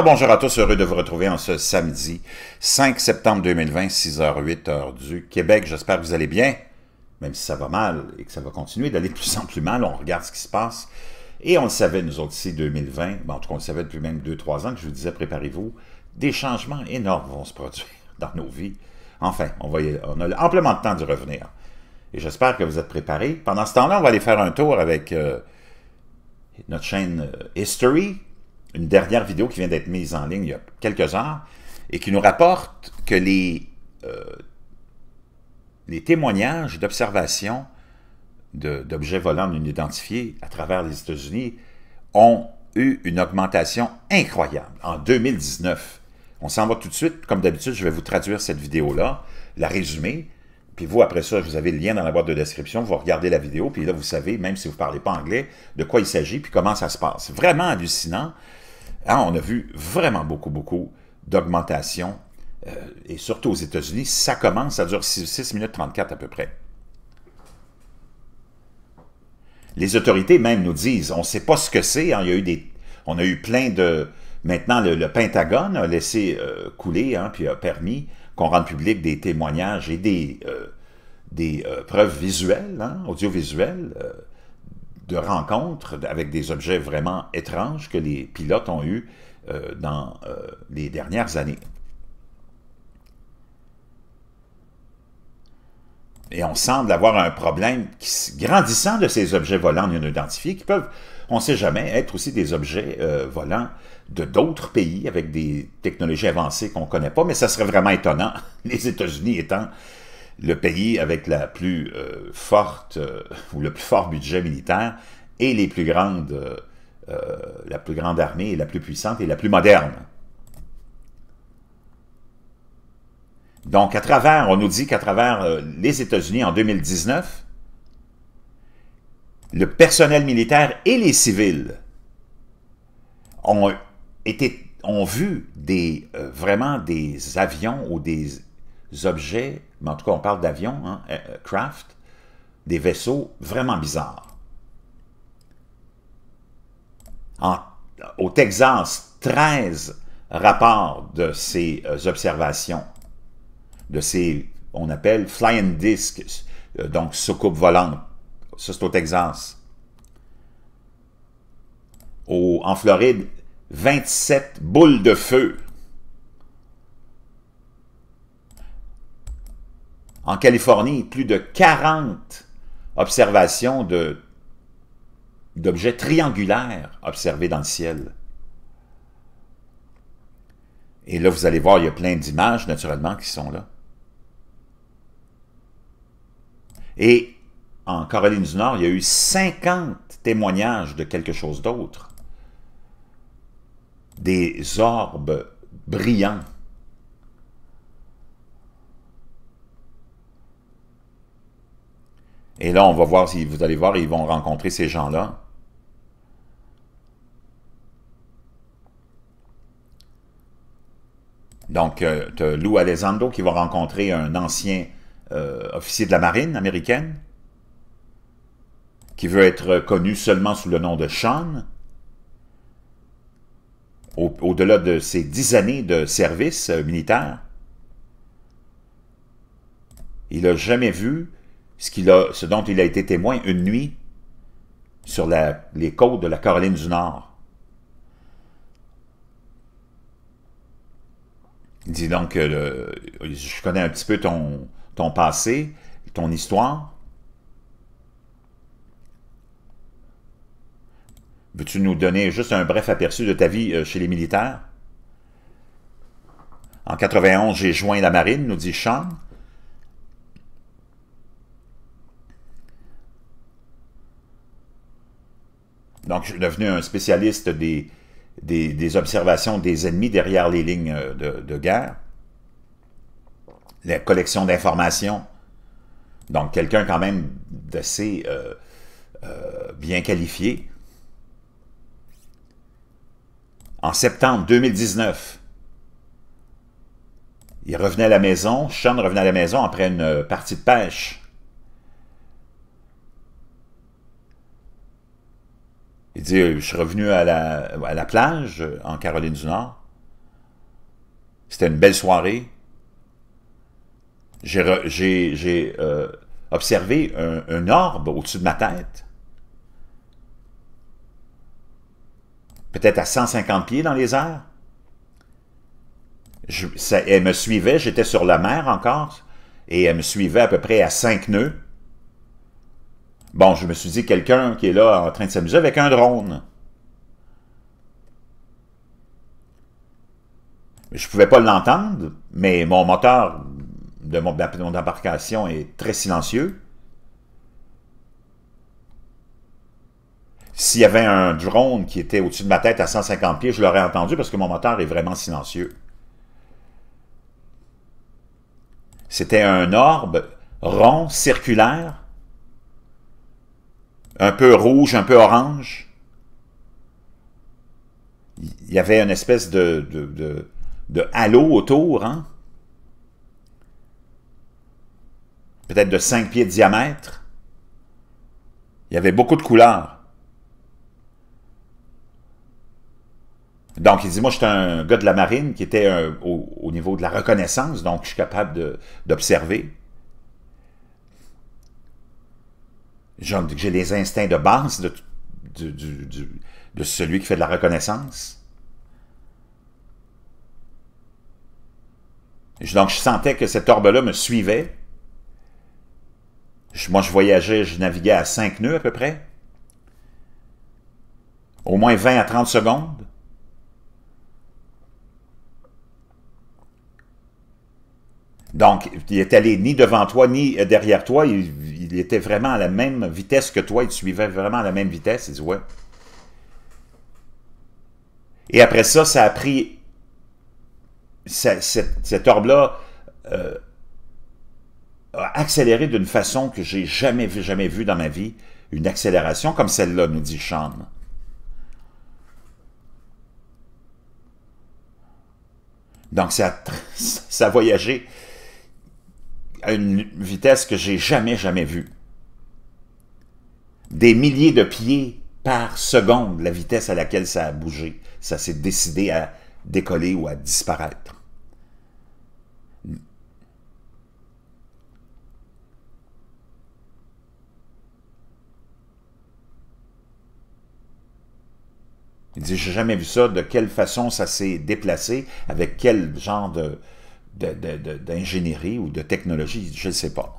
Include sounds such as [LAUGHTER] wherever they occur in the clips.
bonjour à tous, heureux de vous retrouver en ce samedi 5 septembre 2020, 6 h 8 h du Québec. J'espère que vous allez bien, même si ça va mal et que ça va continuer d'aller de plus en plus mal. On regarde ce qui se passe. Et on le savait, nous autres, ici, 2020, bon, en tout cas, on le savait depuis même 2-3 ans que je vous disais, préparez-vous, des changements énormes vont se produire [LAUGHS] dans nos vies. Enfin, on, a amplement de temps d'y revenir. Et j'espère que vous êtes préparés. Pendant ce temps-là, on va aller faire un tour avec euh, notre chaîne euh, History, une dernière vidéo qui vient d'être mise en ligne il y a quelques heures et qui nous rapporte que les, euh, les témoignages d'observation d'objets volants non identifiés à travers les États-Unis ont eu une augmentation incroyable en 2019. On s'en va tout de suite. Comme d'habitude, je vais vous traduire cette vidéo-là, la résumer. Puis vous, après ça, vous avez le lien dans la boîte de description, vous regardez la vidéo, puis là, vous savez, même si vous ne parlez pas anglais, de quoi il s'agit, puis comment ça se passe. Vraiment hallucinant. Hein, on a vu vraiment beaucoup, beaucoup d'augmentation. Euh, et surtout aux États-Unis, ça commence, ça dure 6, minutes 34 à peu près. Les autorités même nous disent, on ne sait pas ce que c'est. Hein. il eu des, on a eu plein de. Maintenant, le, Pentagone a laissé euh, couler, hein, puis a permis qu'on rende public des témoignages et des, euh, preuves visuelles, audiovisuelles, de rencontres avec des objets vraiment étranges que les pilotes ont eus euh, dans euh, les dernières années. Et on semble avoir un problème qui, grandissant de ces objets volants non identifiés qui peuvent, on ne sait jamais, être aussi des objets euh, volants de d'autres pays avec des technologies avancées qu'on ne connaît pas, mais ça serait vraiment étonnant, [LAUGHS] les États-Unis étant le pays avec la plus euh, forte euh, [LAUGHS] ou le plus fort budget militaire et les plus grandes, euh, la plus grande armée et la plus puissante et la plus moderne. Donc, à travers, on nous dit qu'à travers les États-Unis en 2019, le personnel militaire et les civils ont, été, ont vu des, vraiment des avions ou des objets, mais en tout cas on parle d'avions, hein, euh, euh, craft, des vaisseaux vraiment bizarres. au Texas, 13 rapports de ces euh, observations, de ces, on appelle flying discs, donc soucoupes volantes. Ça, c'est au Texas. en Floride, 27 boules de feu en Californie, plus de 40 observations d'objets triangulaires observés dans le ciel. Et là, vous allez voir, il y a plein d'images, naturellement, qui sont là. Et en Caroline du Nord, il y a eu 50 témoignages de quelque chose d'autre. Des orbes brillants Et là, on va voir, si vous allez voir, ils vont rencontrer ces gens-là. Donc, euh, tu as Lou Alessandro qui va rencontrer un ancien euh, officier de la marine américaine qui veut être connu seulement sous le nom de Sean. Au-delà de ses dix années de service euh, militaire, il n'a jamais vu ce, qu'il a, dont il a été témoin une nuit sur les côtes de la Caroline du Nord. Il dit donc, euh, je connais un petit peu ton, passé, ton histoire. Veux-tu nous donner juste un bref aperçu de ta vie euh, chez les militaires? En 91, j'ai joint la marine, nous dit Sean. Donc, je suis devenu un spécialiste des, des, observations des ennemis derrière les lignes euh, de, guerre, la collection d'informations. Donc, quelqu'un quand même d'assez euh, euh, bien qualifié. En septembre 2019, il revenait à la maison, Sean revenait à la maison après une partie de pêche. Euh, je suis revenu à la, plage euh, en Caroline du Nord. C'était une belle soirée. J'ai euh, observé un, orbe au-dessus de ma tête. Peut-être à 150 pieds dans les airs. Je, elle me suivait, j'étais sur la mer encore, et elle me suivait à peu près à 5 nœuds. Bon, je me suis dit, quelqu'un qui est là en train de s'amuser avec un drone. Je ne pouvais pas l'entendre, mais mon moteur de mon, embarcation est très silencieux. S'il y avait un drone qui était au-dessus de ma tête à 150 pieds, je l'aurais entendu parce que mon moteur est vraiment silencieux. C'était un orbe rond, circulaire, un peu rouge, un peu orange. Il y avait une espèce de, de, de, halo autour, hein? peut-être de 5 pieds de diamètre. Il y avait beaucoup de couleurs. Donc, il dit, moi, j'étais un gars de la marine qui était euh, au, niveau de la reconnaissance, donc je suis capable d'observer. j'ai des instincts de base de, celui qui fait de la reconnaissance. Donc, je sentais que cet orbe-là me suivait. moi, je voyageais, je naviguais à 5 nœuds à peu près. Au moins 20 à 30 secondes. Donc, il est allé ni devant toi, ni euh, derrière toi il était vraiment à la même vitesse que toi, il suivait vraiment à la même vitesse, il dit ouais. Et après ça, ça a pris Cet cette, orbe-là euh, a accéléré d'une façon que j'ai jamais vu, jamais vu dans ma vie, une accélération comme celle-là, nous dit Sean. Donc, ça a [LAUGHS] voyagé à une vitesse que j'ai jamais, jamais vue. Des milliers de pieds par seconde, la vitesse à laquelle ça a bougé. Ça s'est décidé à décoller ou à disparaître. Il dit, j'ai jamais vu ça, de quelle façon ça s'est déplacé, avec quel genre de, d'ingénierie ou de technologie, je ne sais pas.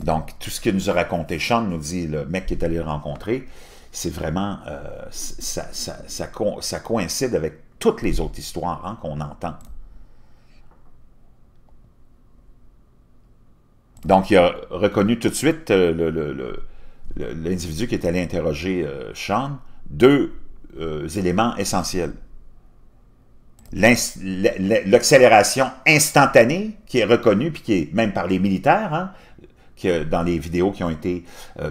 Donc, tout ce qu'il nous a raconté Sean, nous dit le mec qui est allé le rencontrer, c'est vraiment, euh, ça, ça, coïncide avec toutes les autres histoires hein, qu'on entend. Donc, il a reconnu tout de suite euh, l'individu qui est allé interroger euh, Sean deux euh, éléments essentiels. L'accélération instantanée qui est reconnue, puis qui est même par les militaires, hein, que dans les vidéos qui ont été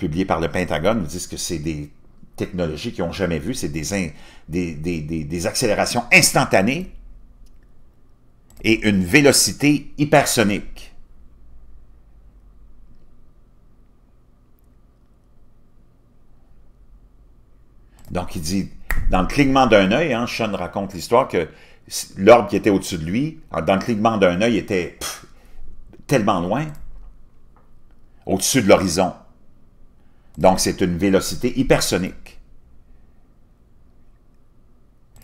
publiées par le Pentagone, nous disent que c'est des technologies qu'ils n'ont jamais vues, c'est des, des, accélérations instantanées et une vélocité hypersonique. Donc, il dit, dans le clignement d'un œil, Sean raconte l'histoire que l'orbe qui était au-dessus de lui, dans le clignement d'un œil, était tellement loin, au-dessus de l'horizon. Donc, c'est une vélocité hypersonique.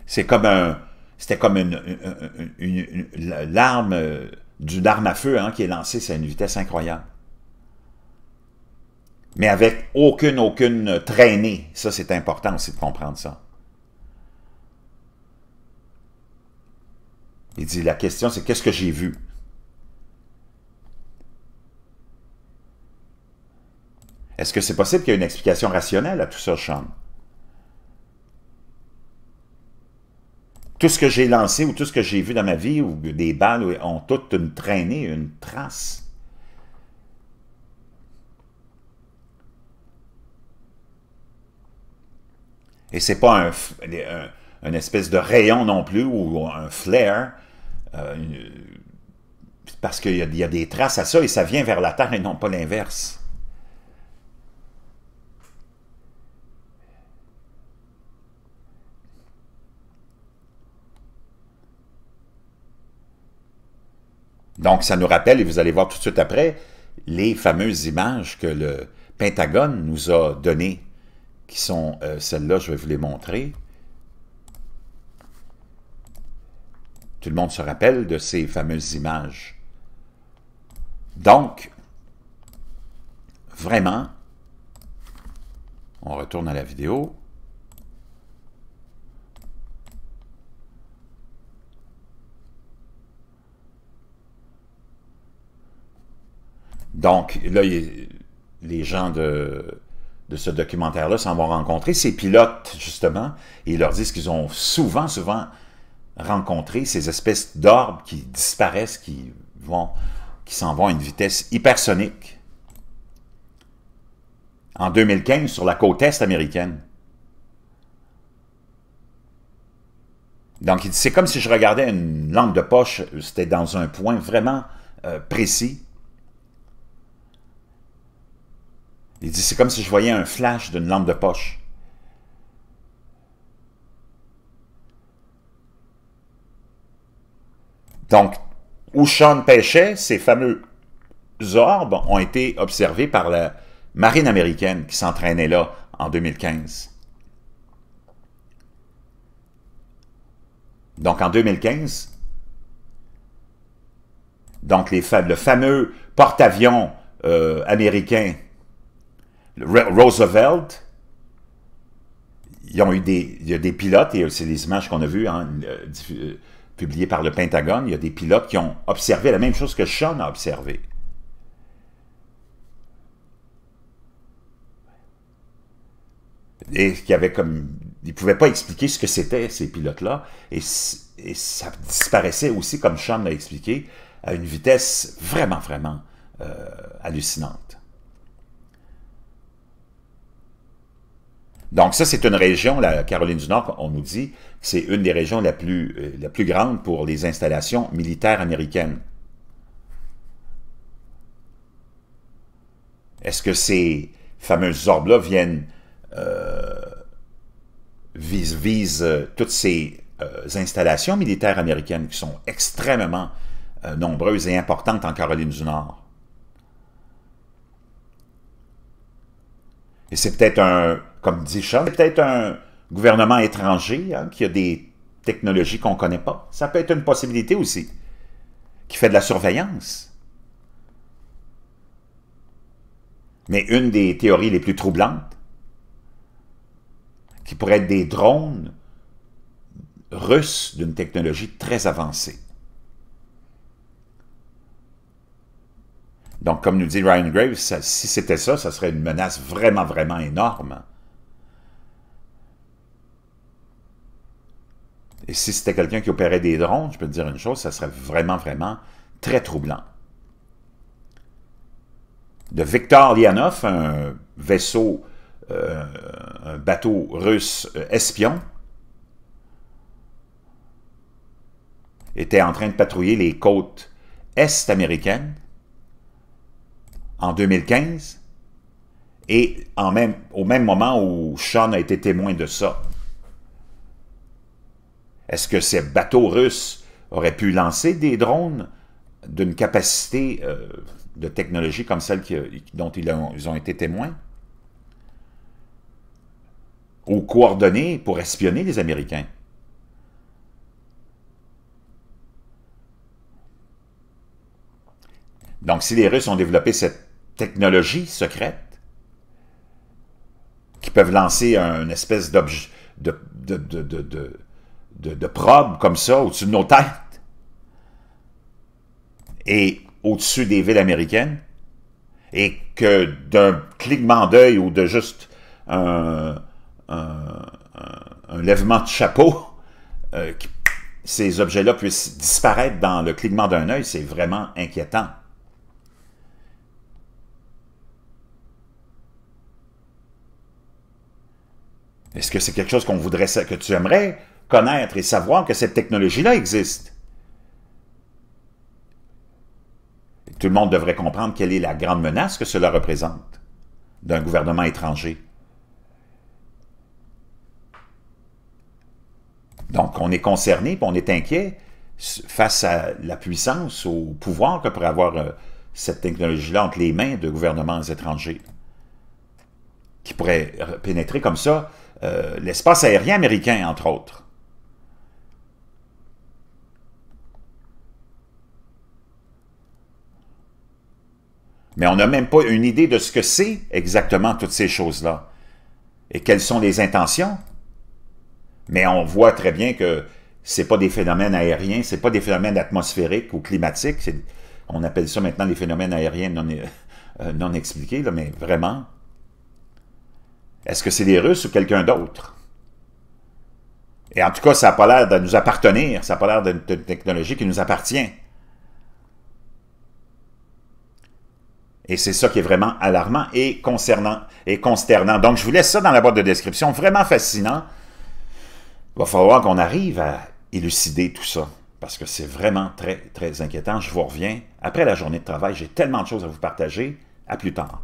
C'est comme un... C'était comme une, l'arme d'une arme à feu qui est lancée, c'est une vitesse incroyable mais avec aucune, aucune traînée. Ça, c'est important aussi de comprendre ça. Il dit, la question, c'est qu'est-ce que j'ai vu? Est-ce que c'est possible qu'il y ait une explication rationnelle à tout ça, Sean? Tout ce que j'ai lancé ou tout ce que j'ai vu dans ma vie, ou des balles, ont toutes une traînée, une trace. Et c'est pas un, une espèce de rayon non plus ou un flare. Euh, parce qu'il y, a des traces à ça et ça vient vers la Terre et non pas l'inverse. Donc, ça nous rappelle, et vous allez voir tout de suite après, les fameuses images que le Pentagone nous a données qui sont euh, celles-là, je vais vous les montrer. Tout le monde se rappelle de ces fameuses images. Donc, vraiment, on retourne à la vidéo. Donc, là, les gens de, de ce documentaire-là s'en vont rencontrer ces pilotes, justement, et ils leur disent qu'ils ont souvent, souvent rencontré ces espèces d'orbes qui disparaissent, qui vont, qui s'en vont à une vitesse hypersonique. En 2015, sur la côte est américaine. Donc, c'est comme si je regardais une langue de poche, c'était dans un point vraiment euh, précis, Il dit, c'est comme si je voyais un flash d'une lampe de poche. Donc, où Sean pêchait, ces fameux orbes ont été observés par la marine américaine qui s'entraînait là en 2015. Donc, en 2015, donc les, le fameux porte-avions euh, américain Roosevelt, ils ont eu des, il y a des pilotes, et c'est des images qu'on a vues hein, euh, euh, publiées par le Pentagone, il y a des pilotes qui ont observé la même chose que Sean a observé. Et qui avait comme... Ils ne pouvaient pas expliquer ce que c'était, ces pilotes-là. Et, ça disparaissait aussi, comme Sean l'a expliqué, à une vitesse vraiment, vraiment euh, hallucinante. Donc ça, c'est une région, la Caroline du Nord, on nous dit, c'est une des régions la plus, euh, la plus grande pour les installations militaires américaines. Est-ce que ces fameuses orbes-là viennent, euh, visent, euh, toutes ces euh, installations militaires américaines qui sont extrêmement nombreuses et importantes en Caroline du Nord? Et c'est peut-être un, comme dit Charles, c'est peut-être un gouvernement étranger hein, qui a des technologies qu'on ne connaît pas. Ça peut être une possibilité aussi, qui fait de la surveillance. Mais une des théories les plus troublantes, qui pourrait être des drones russes d'une technologie très avancée. Donc, comme nous dit Ryan Graves, si c'était ça, ça serait une menace vraiment, vraiment énorme. Et si c'était quelqu'un qui opérait des drones, je peux te dire une chose, ça serait vraiment, vraiment très troublant. De Viktor Lianov, un vaisseau, euh, un bateau russe euh, espion, était en train de patrouiller les côtes est américaines en 2015, et au même moment où Sean a été témoin de ça, est-ce que ces bateaux russes auraient pu lancer des drones d'une capacité euh, de technologie comme celle dont ils ont, été témoins? Ou coordonnées pour espionner les Américains? Donc, si les Russes ont développé cette technologie secrète, qui peuvent lancer une espèce d'objet, de, de de, probes comme ça au-dessus de nos têtes et au-dessus des villes américaines et que d'un clignement d'œil ou de juste un, lèvement de chapeau, euh, ces objets-là puissent disparaître dans le clignement d'un œil, c'est vraiment inquiétant. Est-ce que c'est quelque chose qu'on voudrait, que tu aimerais connaître et savoir que cette technologie-là existe. Tout le monde devrait comprendre quelle est la grande menace que cela représente d'un gouvernement étranger. Donc, on est concerné, on est inquiet face à la puissance, au pouvoir que pourrait avoir euh, cette technologie-là entre les mains de gouvernements étrangers, qui pourraient euh, pénétrer comme ça euh, l'espace aérien américain, entre autres. Mais on n'a même pas une idée de ce que c'est exactement toutes ces choses-là et quelles sont les intentions. Mais on voit très bien que ce pas des phénomènes aériens, ce pas des phénomènes atmosphériques ou climatiques. On appelle ça maintenant des phénomènes aériens non, euh, euh, expliqués, mais vraiment. Est-ce que c'est des Russes ou quelqu'un d'autre? Et en tout cas, ça n'a pas l'air de nous appartenir, ça n'a pas l'air d'une technologie qui nous appartient. Et c'est ça qui est vraiment alarmant et concernant et consternant. Donc, je vous laisse ça dans la boîte de description. Vraiment fascinant. Il va falloir qu'on arrive à élucider tout ça parce que c'est vraiment très, très inquiétant. Je vous reviens. Après la journée de travail, j'ai tellement de choses à vous partager. À plus tard.